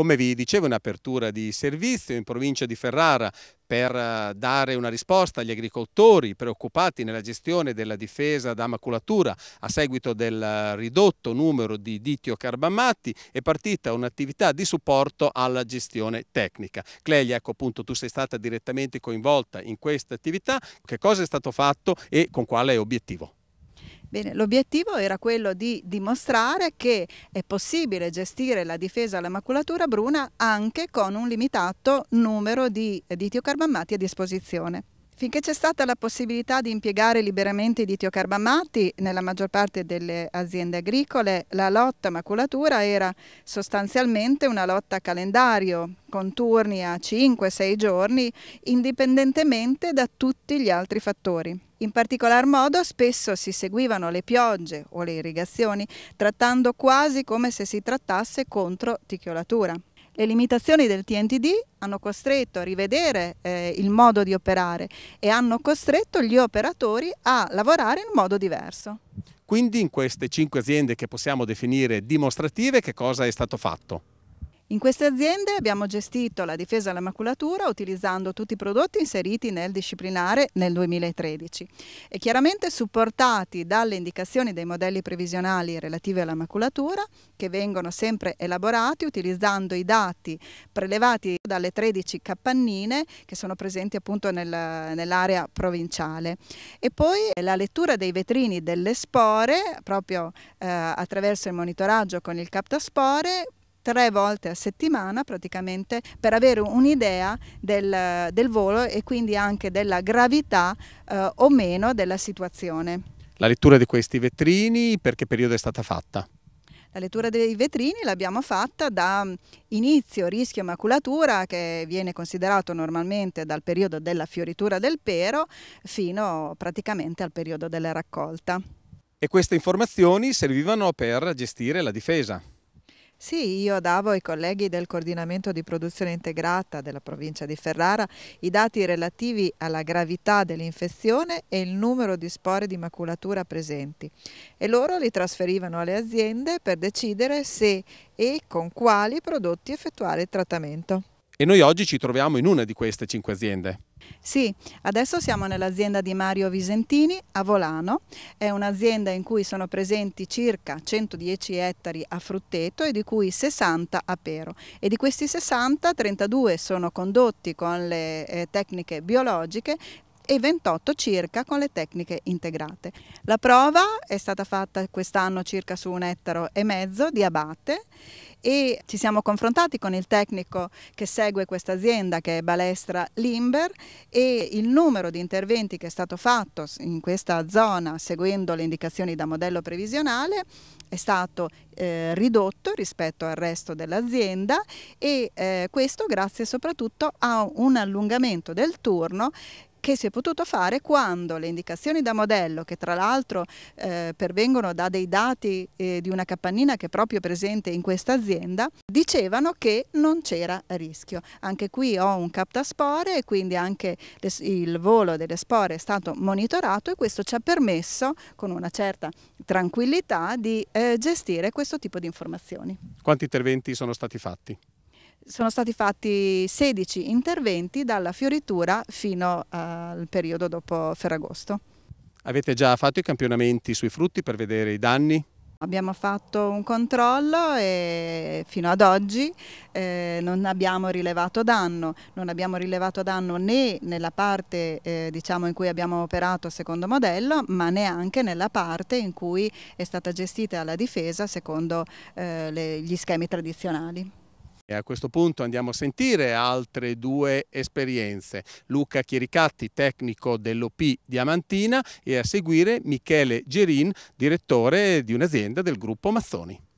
Come vi dicevo, in apertura di servizio in provincia di Ferrara per eh, dare una risposta agli agricoltori preoccupati nella gestione della difesa da maculatura a seguito del eh, ridotto numero di ditio carbammati è partita un'attività di supporto alla gestione tecnica. Clelia, ecco appunto tu sei stata direttamente coinvolta in questa attività, che cosa è stato fatto e con quale obiettivo? Bene, l'obiettivo era quello di dimostrare che è possibile gestire la difesa alla maculatura bruna anche con un limitato numero di ditiocarbammati a disposizione. Finché c'è stata la possibilità di impiegare liberamente i ditiocarbammati nella maggior parte delle aziende agricole, la lotta maculatura era sostanzialmente una lotta a calendario, con turni a 5-6 giorni, indipendentemente da tutti gli altri fattori. In particolar modo spesso si seguivano le piogge o le irrigazioni, trattando quasi come se si trattasse contro ticchiolatura le limitazioni del TNTD hanno costretto a rivedere eh, il modo di operare e hanno costretto gli operatori a lavorare in modo diverso. Quindi in queste cinque aziende che possiamo definire dimostrative che cosa è stato fatto? In queste aziende abbiamo gestito la difesa alla maculatura utilizzando tutti i prodotti inseriti nel disciplinare nel 2013 e chiaramente supportati dalle indicazioni dei modelli previsionali relativi alla maculatura che vengono sempre elaborati utilizzando i dati prelevati dalle 13 capannine che sono presenti appunto nel, nell'area provinciale. E poi la lettura dei vetrini delle spore proprio eh, attraverso il monitoraggio con il captaspore tre volte a settimana praticamente per avere un'idea del, del, volo e quindi anche della gravità eh, o meno della situazione. La lettura di questi vetrini per che periodo è stata fatta? La lettura dei vetrini l'abbiamo fatta da mm, inizio rischio maculatura che viene considerato normalmente dal periodo della fioritura del pero fino praticamente al periodo della raccolta. E queste informazioni servivano per gestire la difesa. Sì, io davo ai colleghi del coordinamento di produzione integrata della provincia di Ferrara i dati relativi alla gravità dell'infezione e il numero di spore di maculatura presenti e loro li trasferivano alle aziende per decidere se e con quali prodotti effettuare il trattamento. E noi oggi ci troviamo in una di queste cinque aziende. Sì, adesso siamo nell'azienda di Mario Visentini a Volano, è un'azienda in cui sono presenti circa 110 ettari a frutteto e di cui 60 a pero e di questi 60 32 sono condotti con le eh, tecniche biologiche, e 28 circa con le tecniche integrate. La prova è stata fatta quest'anno circa su un ettaro e mezzo di abate e ci siamo confrontati con il tecnico che segue questa azienda che è Balestra Limber e il numero di interventi che è stato fatto in questa zona seguendo le indicazioni da modello previsionale è stato eh, ridotto rispetto al resto dell'azienda e eh, questo grazie soprattutto a un allungamento del turno che si è potuto fare quando le indicazioni da modello, che tra l'altro eh, pervengono da dei dati eh, di una capannina che è proprio presente in questa azienda, dicevano che non c'era rischio. Anche qui ho un captaspore e quindi anche le, il volo delle spore è stato monitorato e questo ci ha permesso con una certa tranquillità di eh, gestire questo tipo di informazioni. Quanti interventi sono stati fatti? sono stati fatti 16 interventi dalla fioritura fino eh, al periodo dopo Ferragosto. Avete già fatto i campionamenti sui frutti per vedere i danni? Abbiamo fatto un controllo e fino ad oggi eh, non abbiamo rilevato danno, non abbiamo rilevato danno né nella parte eh, diciamo in cui abbiamo operato secondo modello, ma neanche nella parte in cui è stata gestita la difesa secondo eh, le, gli schemi tradizionali. E a questo punto andiamo a sentire altre due esperienze. Luca Chiericatti, tecnico dell'OP Diamantina e a seguire Michele Gerin, direttore di un'azienda del gruppo Mazzoni.